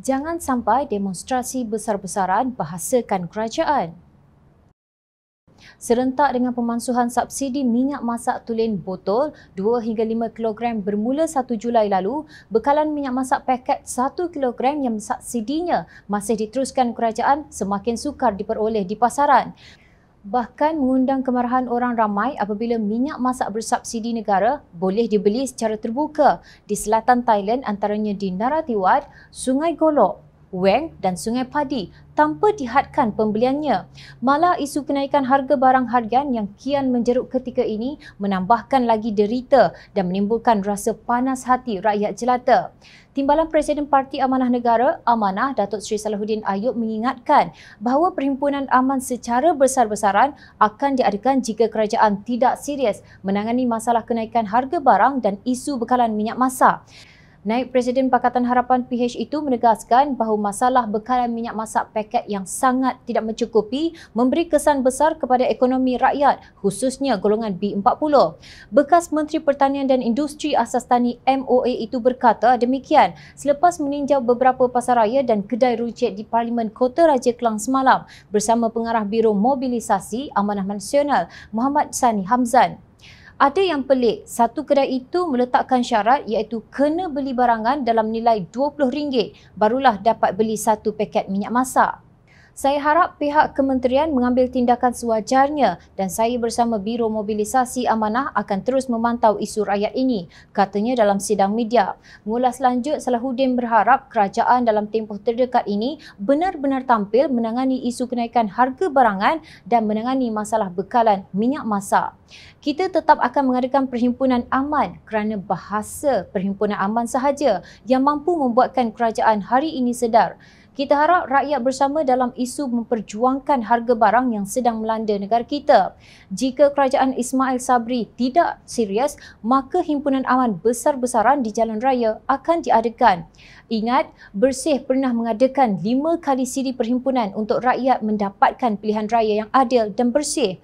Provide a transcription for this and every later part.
jangan sampai demonstrasi besar-besaran bahasakan kerajaan. Serentak dengan pemansuhan subsidi minyak masak tulen botol 2 hingga 5 kg bermula 1 Julai lalu, bekalan minyak masak paket 1 kg yang subsidinya masih diteruskan kerajaan semakin sukar diperoleh di pasaran bahkan mengundang kemarahan orang ramai apabila minyak masak bersubsidi negara boleh dibeli secara terbuka di selatan Thailand antaranya di Naratiwat, Sungai Golok Weng dan Sungai Padi tanpa dihadkan pembeliannya. Malah isu kenaikan harga barang harian yang kian menjeruk ketika ini menambahkan lagi derita dan menimbulkan rasa panas hati rakyat jelata. Timbalan Presiden Parti Amanah Negara, Amanah Datuk Seri Salahuddin Ayub mengingatkan bahawa perhimpunan aman secara besar-besaran akan diadakan jika kerajaan tidak serius menangani masalah kenaikan harga barang dan isu bekalan minyak masak. Naib Presiden Pakatan Harapan PH itu menegaskan bahawa masalah bekalan minyak masak paket yang sangat tidak mencukupi memberi kesan besar kepada ekonomi rakyat khususnya golongan B40. Bekas Menteri Pertanian dan Industri Asas Tani MOA itu berkata demikian selepas meninjau beberapa pasaraya dan kedai runcit di Parlimen Kota Raja Kelang semalam bersama Pengarah Biro Mobilisasi Amanah Nasional Muhammad Sani Hamzan. Ada yang pelik, satu kedai itu meletakkan syarat iaitu kena beli barangan dalam nilai RM20 barulah dapat beli satu paket minyak masak. Saya harap pihak kementerian mengambil tindakan sewajarnya dan saya bersama Biro Mobilisasi Amanah akan terus memantau isu rakyat ini, katanya dalam sidang media. Mula selanjut, Salahuddin berharap kerajaan dalam tempoh terdekat ini benar-benar tampil menangani isu kenaikan harga barangan dan menangani masalah bekalan minyak masak. Kita tetap akan mengadakan perhimpunan aman kerana bahasa perhimpunan aman sahaja yang mampu membuatkan kerajaan hari ini sedar kita harap rakyat bersama dalam isu memperjuangkan harga barang yang sedang melanda negara kita. Jika kerajaan Ismail Sabri tidak serius, maka himpunan aman besar-besaran di jalan raya akan diadakan. Ingat, Bersih pernah mengadakan lima kali siri perhimpunan untuk rakyat mendapatkan pilihan raya yang adil dan bersih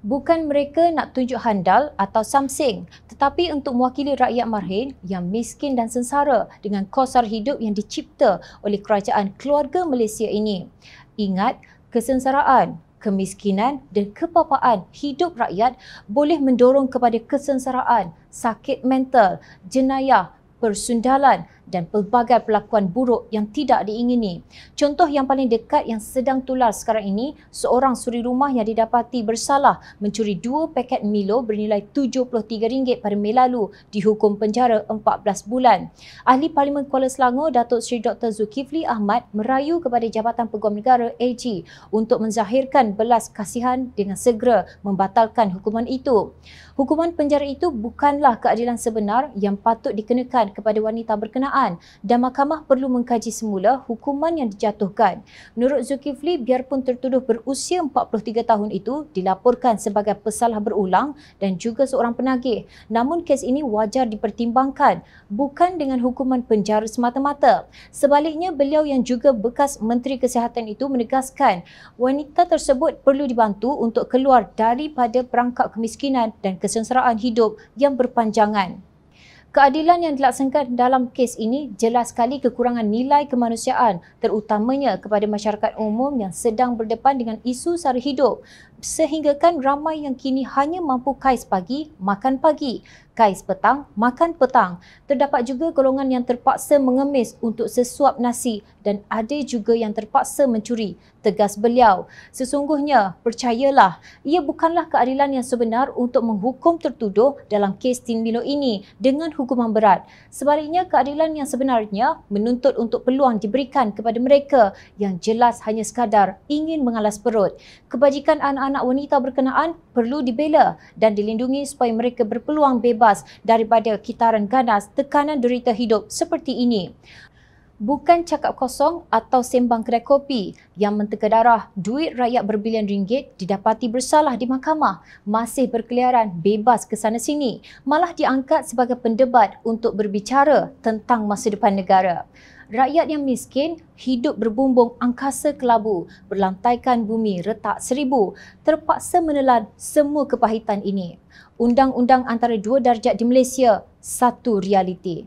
bukan mereka nak tunjuk handal atau samseng tetapi untuk mewakili rakyat marhin yang miskin dan sengsara dengan kosar hidup yang dicipta oleh kerajaan keluarga Malaysia ini. Ingat, kesengsaraan, kemiskinan dan kepapaan hidup rakyat boleh mendorong kepada kesengsaraan, sakit mental, jenayah, persundalan dan pelbagai perlakuan buruk yang tidak diingini. Contoh yang paling dekat yang sedang tular sekarang ini, seorang suri rumah yang didapati bersalah mencuri dua paket Milo bernilai RM73 pada Mei lalu dihukum penjara 14 bulan. Ahli Parlimen Kuala Selangor, Datuk Seri Dr. Zulkifli Ahmad merayu kepada Jabatan Peguam Negara AG untuk menzahirkan belas kasihan dengan segera membatalkan hukuman itu. Hukuman penjara itu bukanlah keadilan sebenar yang patut dikenakan kepada wanita berkenaan penyiksaan dan mahkamah perlu mengkaji semula hukuman yang dijatuhkan. Menurut Zulkifli, biarpun tertuduh berusia 43 tahun itu dilaporkan sebagai pesalah berulang dan juga seorang penagih. Namun kes ini wajar dipertimbangkan bukan dengan hukuman penjara semata-mata. Sebaliknya, beliau yang juga bekas Menteri Kesihatan itu menegaskan wanita tersebut perlu dibantu untuk keluar daripada perangkap kemiskinan dan kesengsaraan hidup yang berpanjangan. Keadilan yang dilaksanakan dalam kes ini jelas sekali kekurangan nilai kemanusiaan terutamanya kepada masyarakat umum yang sedang berdepan dengan isu sara hidup sehinggakan ramai yang kini hanya mampu kais pagi, makan pagi. Kais petang, makan petang. Terdapat juga golongan yang terpaksa mengemis untuk sesuap nasi dan ada juga yang terpaksa mencuri. Tegas beliau, sesungguhnya percayalah, ia bukanlah keadilan yang sebenar untuk menghukum tertuduh dalam kes Tin Milo ini dengan hukuman berat. Sebaliknya, keadilan yang sebenarnya menuntut untuk peluang diberikan kepada mereka yang jelas hanya sekadar ingin mengalas perut. Kebajikan anak-anak anak wanita berkenaan perlu dibela dan dilindungi supaya mereka berpeluang bebas daripada kitaran ganas tekanan derita hidup seperti ini. Bukan cakap kosong atau sembang kedai kopi yang menteka darah duit rakyat berbilion ringgit didapati bersalah di mahkamah masih berkeliaran bebas ke sana sini malah diangkat sebagai pendebat untuk berbicara tentang masa depan negara. Rakyat yang miskin hidup berbumbung angkasa kelabu berlantaikan bumi retak seribu terpaksa menelan semua kepahitan ini. Undang-undang antara dua darjat di Malaysia satu realiti.